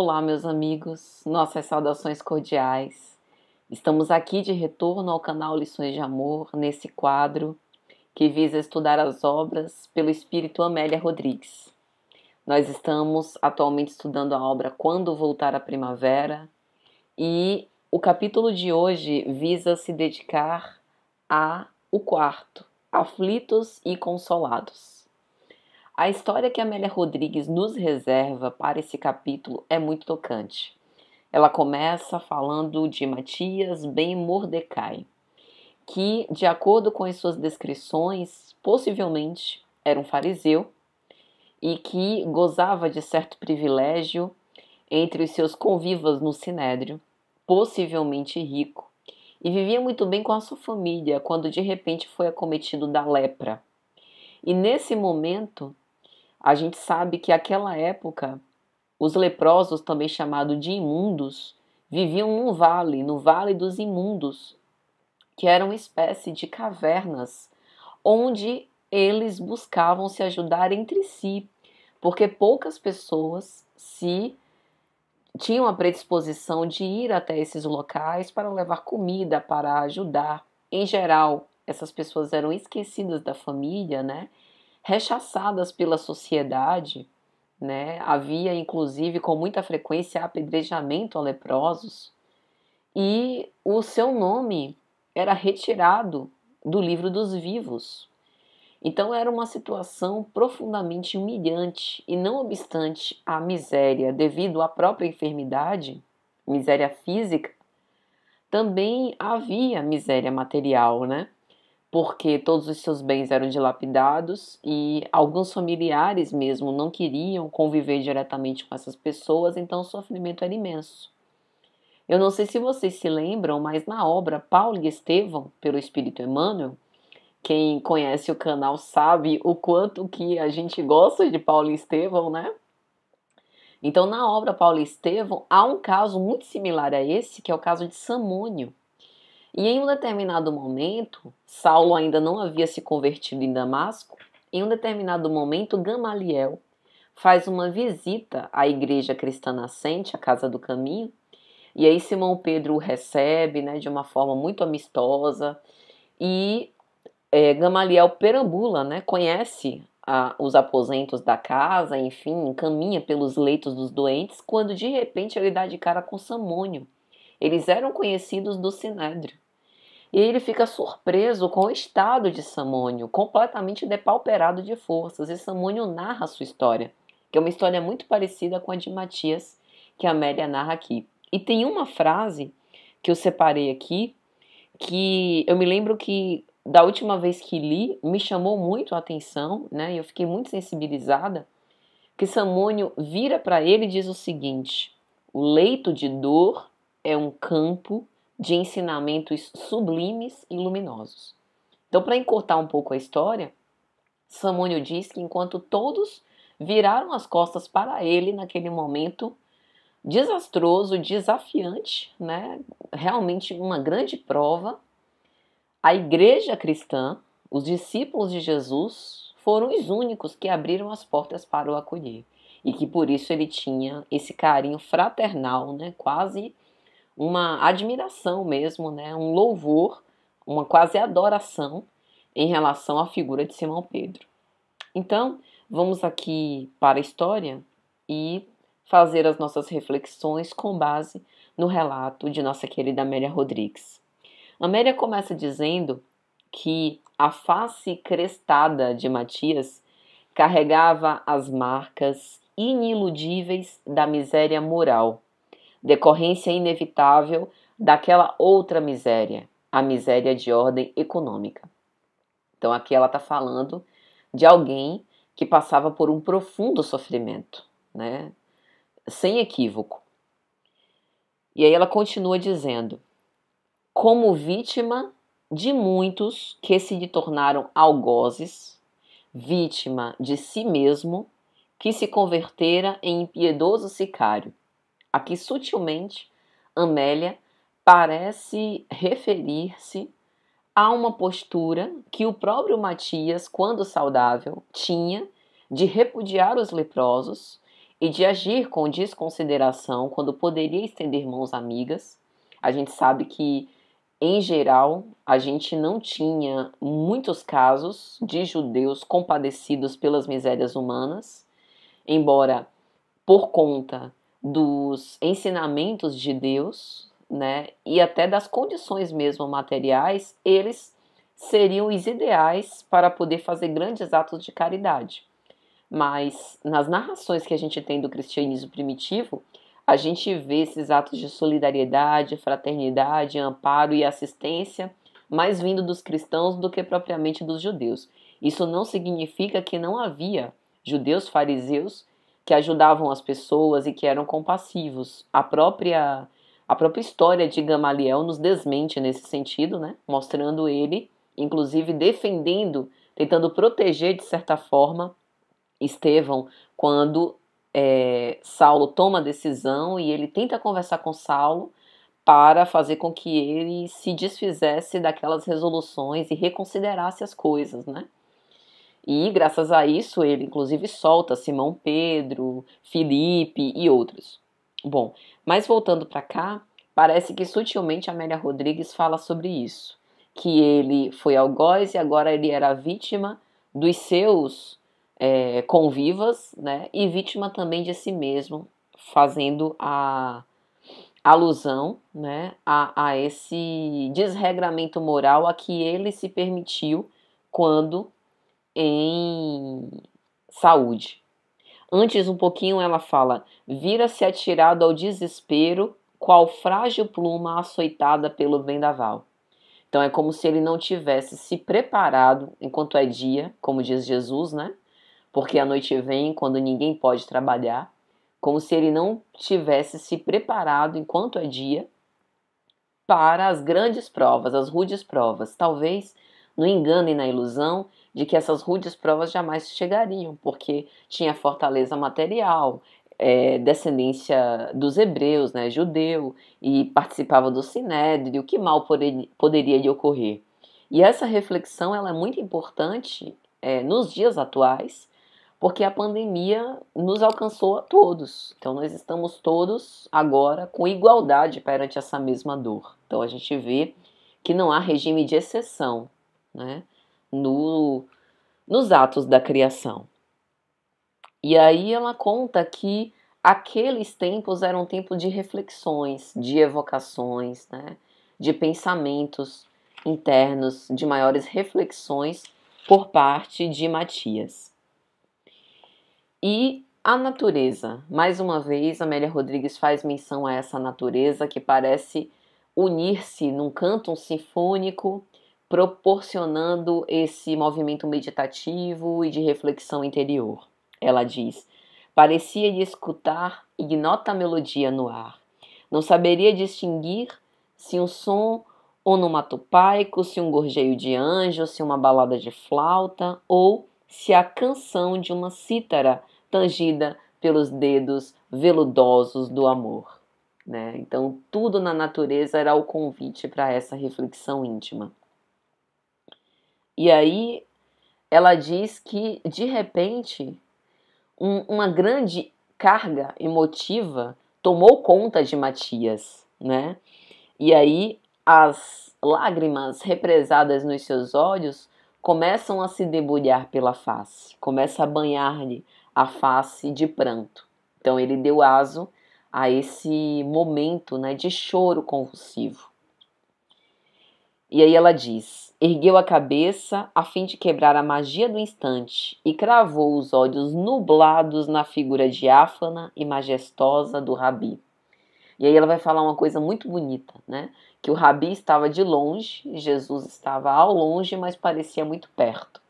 Olá, meus amigos, nossas saudações cordiais. Estamos aqui de retorno ao canal Lições de Amor, nesse quadro que visa estudar as obras pelo espírito Amélia Rodrigues. Nós estamos atualmente estudando a obra Quando Voltar a Primavera e o capítulo de hoje visa se dedicar a o quarto, aflitos e consolados. A história que Amélia Rodrigues nos reserva para esse capítulo é muito tocante. Ela começa falando de Matias Ben Mordecai, que, de acordo com as suas descrições, possivelmente era um fariseu e que gozava de certo privilégio entre os seus convivas no sinédrio, possivelmente rico, e vivia muito bem com a sua família quando de repente foi acometido da lepra. E nesse momento, a gente sabe que aquela época os leprosos, também chamados de imundos, viviam num vale, no Vale dos Imundos, que era uma espécie de cavernas, onde eles buscavam se ajudar entre si, porque poucas pessoas se tinham a predisposição de ir até esses locais para levar comida, para ajudar. Em geral, essas pessoas eram esquecidas da família, né? rechaçadas pela sociedade, né? Havia inclusive com muita frequência apedrejamento a leprosos e o seu nome era retirado do livro dos vivos. Então era uma situação profundamente humilhante e não obstante a miséria devido à própria enfermidade, miséria física, também havia miséria material, né? porque todos os seus bens eram dilapidados e alguns familiares mesmo não queriam conviver diretamente com essas pessoas, então o sofrimento era imenso. Eu não sei se vocês se lembram, mas na obra Paulo e Estevão, pelo Espírito Emmanuel, quem conhece o canal sabe o quanto que a gente gosta de Paulo e Estevão, né? Então, na obra Paulo e Estevão, há um caso muito similar a esse, que é o caso de Samônio. E em um determinado momento, Saulo ainda não havia se convertido em Damasco, em um determinado momento, Gamaliel faz uma visita à igreja cristã nascente, a Casa do Caminho, e aí Simão Pedro o recebe né, de uma forma muito amistosa, e é, Gamaliel perambula, né, conhece a, os aposentos da casa, enfim, caminha pelos leitos dos doentes, quando de repente ele dá de cara com Samônio. Eles eram conhecidos do Sinédrio. E ele fica surpreso com o estado de Samônio, completamente depauperado de forças. E Samônio narra sua história, que é uma história muito parecida com a de Matias, que a Amélia narra aqui. E tem uma frase que eu separei aqui, que eu me lembro que da última vez que li, me chamou muito a atenção, né? E eu fiquei muito sensibilizada, que Samônio vira para ele e diz o seguinte: o leito de dor é um campo de ensinamentos sublimes e luminosos. Então, para encurtar um pouco a história, Samônio diz que enquanto todos viraram as costas para ele naquele momento desastroso, desafiante, né? realmente uma grande prova, a igreja cristã, os discípulos de Jesus, foram os únicos que abriram as portas para o acolher. E que por isso ele tinha esse carinho fraternal, né? quase uma admiração mesmo, né? um louvor, uma quase adoração em relação à figura de Simão Pedro. Então, vamos aqui para a história e fazer as nossas reflexões com base no relato de nossa querida Amélia Rodrigues. Amélia começa dizendo que a face crestada de Matias carregava as marcas iniludíveis da miséria moral decorrência inevitável daquela outra miséria, a miséria de ordem econômica. Então aqui ela está falando de alguém que passava por um profundo sofrimento, né? sem equívoco. E aí ela continua dizendo: como vítima de muitos que se lhe tornaram algozes, vítima de si mesmo, que se convertera em impiedoso sicário Aqui, sutilmente, Amélia parece referir-se a uma postura que o próprio Matias, quando saudável, tinha de repudiar os leprosos e de agir com desconsideração quando poderia estender mãos amigas. A gente sabe que, em geral, a gente não tinha muitos casos de judeus compadecidos pelas misérias humanas, embora por conta dos ensinamentos de Deus, né, e até das condições mesmo materiais, eles seriam os ideais para poder fazer grandes atos de caridade. Mas nas narrações que a gente tem do cristianismo primitivo, a gente vê esses atos de solidariedade, fraternidade, amparo e assistência mais vindo dos cristãos do que propriamente dos judeus. Isso não significa que não havia judeus fariseus que ajudavam as pessoas e que eram compassivos. A própria a própria história de Gamaliel nos desmente nesse sentido, né? Mostrando ele, inclusive defendendo, tentando proteger de certa forma Estevão quando é, Saulo toma a decisão e ele tenta conversar com Saulo para fazer com que ele se desfizesse daquelas resoluções e reconsiderasse as coisas, né? E graças a isso ele inclusive solta Simão Pedro, Felipe e outros. Bom, mas voltando para cá, parece que sutilmente Amélia Rodrigues fala sobre isso, que ele foi algoz e agora ele era vítima dos seus é, convivas, né? E vítima também de si mesmo, fazendo a alusão né, a, a esse desregramento moral a que ele se permitiu quando em saúde. Antes, um pouquinho, ela fala: vira-se atirado ao desespero, qual frágil pluma açoitada pelo vendaval. Então, é como se ele não tivesse se preparado enquanto é dia, como diz Jesus, né? Porque a noite vem quando ninguém pode trabalhar. Como se ele não tivesse se preparado enquanto é dia para as grandes provas, as rudes provas. Talvez no engano e na ilusão de que essas rudes provas jamais chegariam, porque tinha fortaleza material, é, descendência dos hebreus, né, judeu, e participava do sinédrio, que mal poder, poderia lhe ocorrer? E essa reflexão ela é muito importante é, nos dias atuais, porque a pandemia nos alcançou a todos. Então nós estamos todos agora com igualdade perante essa mesma dor. Então a gente vê que não há regime de exceção né? No, nos atos da criação. E aí ela conta que aqueles tempos eram tempo de reflexões, de evocações, né? de pensamentos internos, de maiores reflexões por parte de Matias. E a natureza, mais uma vez, Amélia Rodrigues faz menção a essa natureza que parece unir-se num canto sinfônico proporcionando esse movimento meditativo e de reflexão interior. Ela diz: Parecia de escutar ignota melodia no ar. Não saberia distinguir se um som onomatopaico, se um gorjeio de anjo, se uma balada de flauta ou se a canção de uma cítara tangida pelos dedos veludosos do amor. Né? Então, tudo na natureza era o convite para essa reflexão íntima. E aí ela diz que, de repente, um, uma grande carga emotiva tomou conta de Matias, né? E aí as lágrimas represadas nos seus olhos começam a se debulhar pela face, começa a banhar-lhe a face de pranto. Então ele deu aso a esse momento né, de choro convulsivo. E aí ela diz: ergueu a cabeça a fim de quebrar a magia do instante e cravou os olhos nublados na figura diáfana e majestosa do Rabi. E aí ela vai falar uma coisa muito bonita, né? Que o Rabi estava de longe, Jesus estava ao longe, mas parecia muito perto.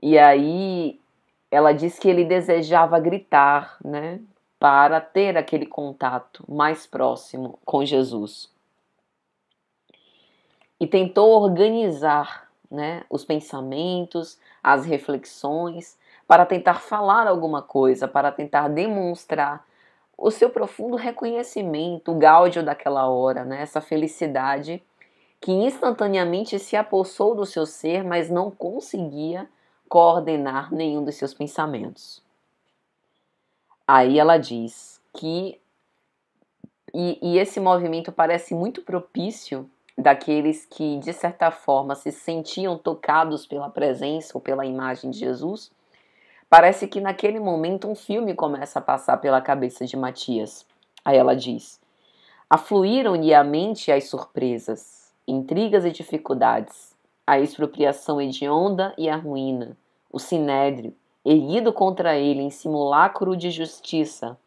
E aí ela diz que ele desejava gritar, né? Para ter aquele contato mais próximo com Jesus e tentou organizar né, os pensamentos, as reflexões, para tentar falar alguma coisa, para tentar demonstrar o seu profundo reconhecimento, o gáudio daquela hora, né, essa felicidade que instantaneamente se apossou do seu ser, mas não conseguia coordenar nenhum dos seus pensamentos. Aí ela diz que. E, e esse movimento parece muito propício daqueles que, de certa forma, se sentiam tocados pela presença ou pela imagem de Jesus, parece que naquele momento um filme começa a passar pela cabeça de Matias. Aí ela diz: Afluíram-lhe a mente as surpresas, intrigas e dificuldades, a expropriação hedionda e a ruína, o sinédrio, erguido contra ele em simulacro de justiça,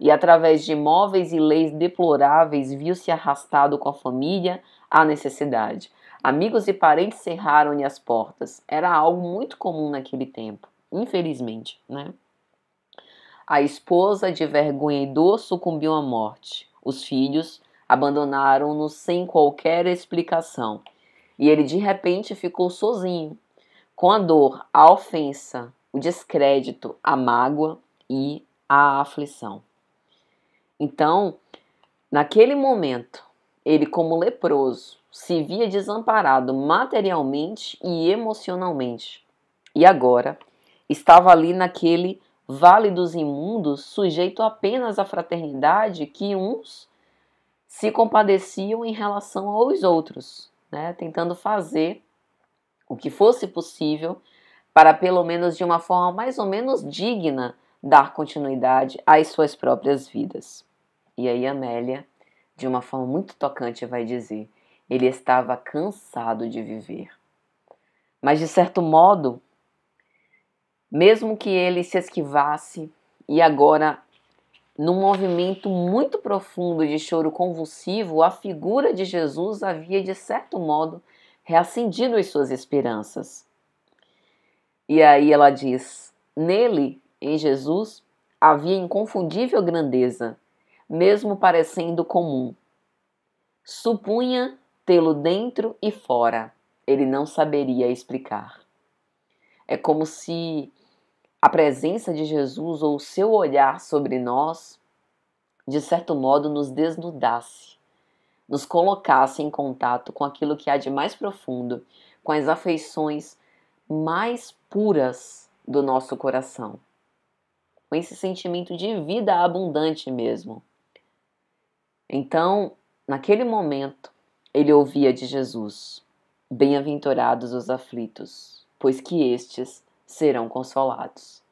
e através de móveis e leis deploráveis viu-se arrastado com a família à necessidade. Amigos e parentes cerraram-lhe as portas. Era algo muito comum naquele tempo, infelizmente, né? A esposa, de vergonha e dor, sucumbiu à morte. Os filhos abandonaram-no sem qualquer explicação. E ele, de repente, ficou sozinho, com a dor, a ofensa, o descrédito, a mágoa e a aflição. Então, naquele momento, ele, como leproso, se via desamparado materialmente e emocionalmente. E agora estava ali naquele vale dos imundos, sujeito apenas à fraternidade que uns se compadeciam em relação aos outros, né? tentando fazer o que fosse possível para, pelo menos de uma forma mais ou menos digna, dar continuidade às suas próprias vidas. E aí, Amélia de uma forma muito tocante, vai dizer: ele estava cansado de viver. Mas, de certo modo, mesmo que ele se esquivasse e agora, num movimento muito profundo de choro convulsivo, a figura de Jesus havia, de certo modo, reacendido as suas esperanças. E aí ela diz: nele, em Jesus, havia inconfundível grandeza, mesmo parecendo comum. Supunha tê-lo dentro e fora. Ele não saberia explicar. É como se a presença de Jesus ou o seu olhar sobre nós, de certo modo, nos desnudasse, nos colocasse em contato com aquilo que há de mais profundo, com as afeições mais puras do nosso coração, com esse sentimento de vida abundante mesmo, então, naquele momento, ele ouvia de Jesus: Bem-aventurados os aflitos, pois que estes serão consolados.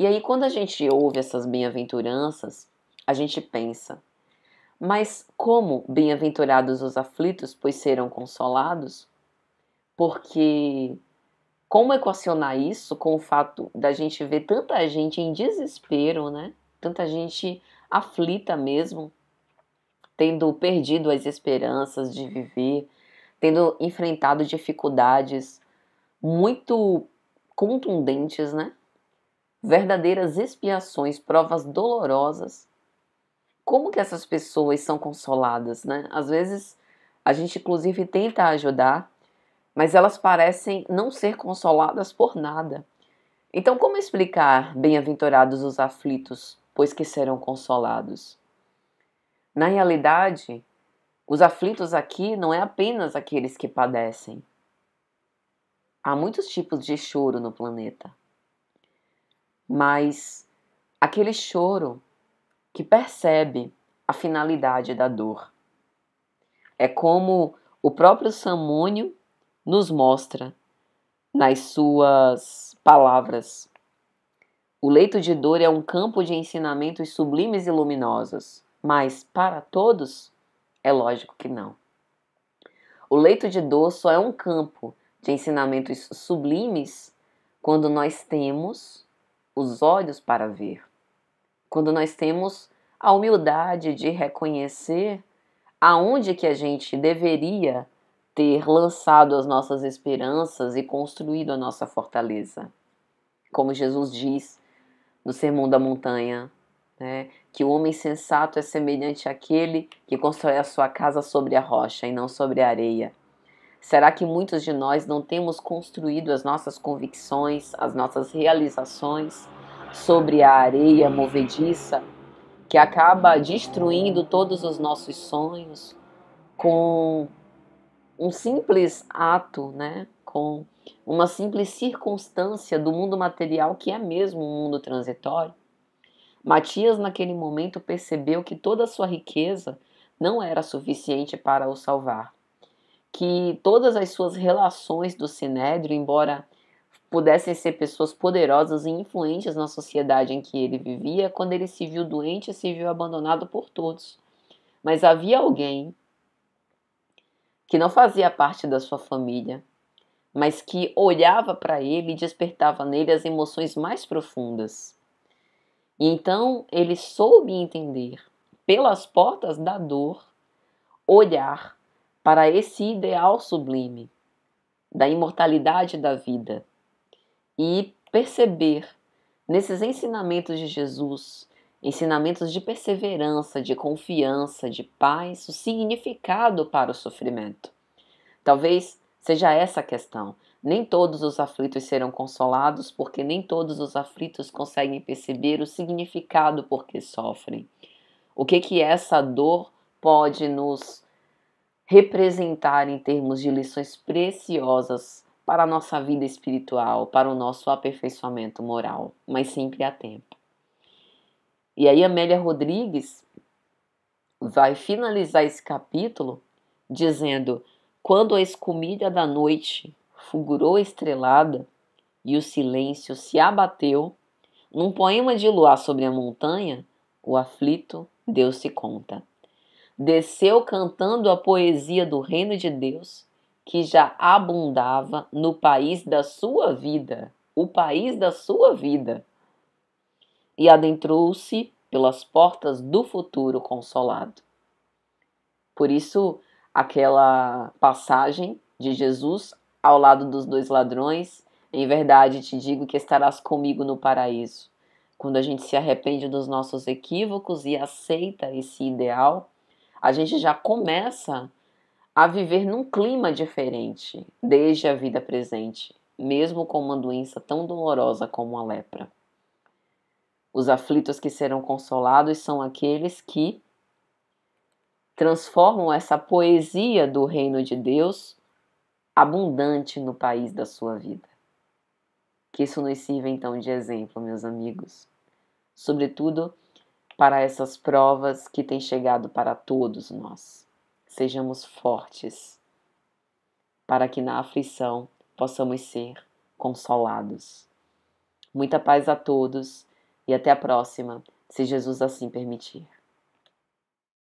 E aí, quando a gente ouve essas bem-aventuranças, a gente pensa: mas como bem-aventurados os aflitos, pois serão consolados? Porque como equacionar isso com o fato da gente ver tanta gente em desespero, né? Tanta gente aflita mesmo, tendo perdido as esperanças de viver, tendo enfrentado dificuldades muito contundentes, né? Verdadeiras expiações, provas dolorosas. Como que essas pessoas são consoladas, né? Às vezes a gente inclusive tenta ajudar, mas elas parecem não ser consoladas por nada. Então, como explicar bem-aventurados os aflitos, pois que serão consolados? Na realidade, os aflitos aqui não é apenas aqueles que padecem. Há muitos tipos de choro no planeta. Mas aquele choro que percebe a finalidade da dor. É como o próprio Samônio nos mostra nas suas palavras. O leito de dor é um campo de ensinamentos sublimes e luminosos mas para todos? É lógico que não. O leito de dor só é um campo de ensinamentos sublimes quando nós temos os olhos para ver, quando nós temos a humildade de reconhecer aonde que a gente deveria ter lançado as nossas esperanças e construído a nossa fortaleza. Como Jesus diz no Sermão da Montanha, né? que o homem sensato é semelhante àquele que constrói a sua casa sobre a rocha e não sobre a areia. Será que muitos de nós não temos construído as nossas convicções, as nossas realizações sobre a areia movediça que acaba destruindo todos os nossos sonhos com um simples ato, né? com uma simples circunstância do mundo material que é mesmo um mundo transitório? Matias, naquele momento, percebeu que toda a sua riqueza não era suficiente para o salvar. Que todas as suas relações do Sinédrio, embora pudessem ser pessoas poderosas e influentes na sociedade em que ele vivia, quando ele se viu doente, se viu abandonado por todos. Mas havia alguém que não fazia parte da sua família, mas que olhava para ele e despertava nele as emoções mais profundas e Então ele soube entender, pelas portas da dor, olhar para esse ideal sublime da imortalidade da vida e perceber nesses ensinamentos de Jesus, ensinamentos de perseverança, de confiança, de paz, o significado para o sofrimento. Talvez seja essa a questão. Nem todos os aflitos serão consolados, porque nem todos os aflitos conseguem perceber o significado por que sofrem. O que que essa dor pode nos representar em termos de lições preciosas para a nossa vida espiritual, para o nosso aperfeiçoamento moral, mas sempre há tempo. E aí Amélia Rodrigues vai finalizar esse capítulo dizendo: quando a escumilha da noite fulgurou estrelada e o silêncio se abateu, num poema de luar sobre a montanha, o aflito deu-se conta. Desceu cantando a poesia do reino de Deus, que já abundava no país da sua vida, o país da sua vida. E adentrou-se pelas portas do futuro consolado. Por isso, aquela passagem de Jesus ao lado dos dois ladrões, em verdade te digo que estarás comigo no paraíso. Quando a gente se arrepende dos nossos equívocos e aceita esse ideal, a gente já começa a viver num clima diferente desde a vida presente, mesmo com uma doença tão dolorosa como a lepra. Os aflitos que serão consolados são aqueles que transformam essa poesia do reino de Deus abundante no país da sua vida. Que isso nos sirva então de exemplo, meus amigos, sobretudo para essas provas que têm chegado para todos nós. Sejamos fortes, para que na aflição possamos ser consolados. Muita paz a todos e até a próxima, se Jesus assim permitir.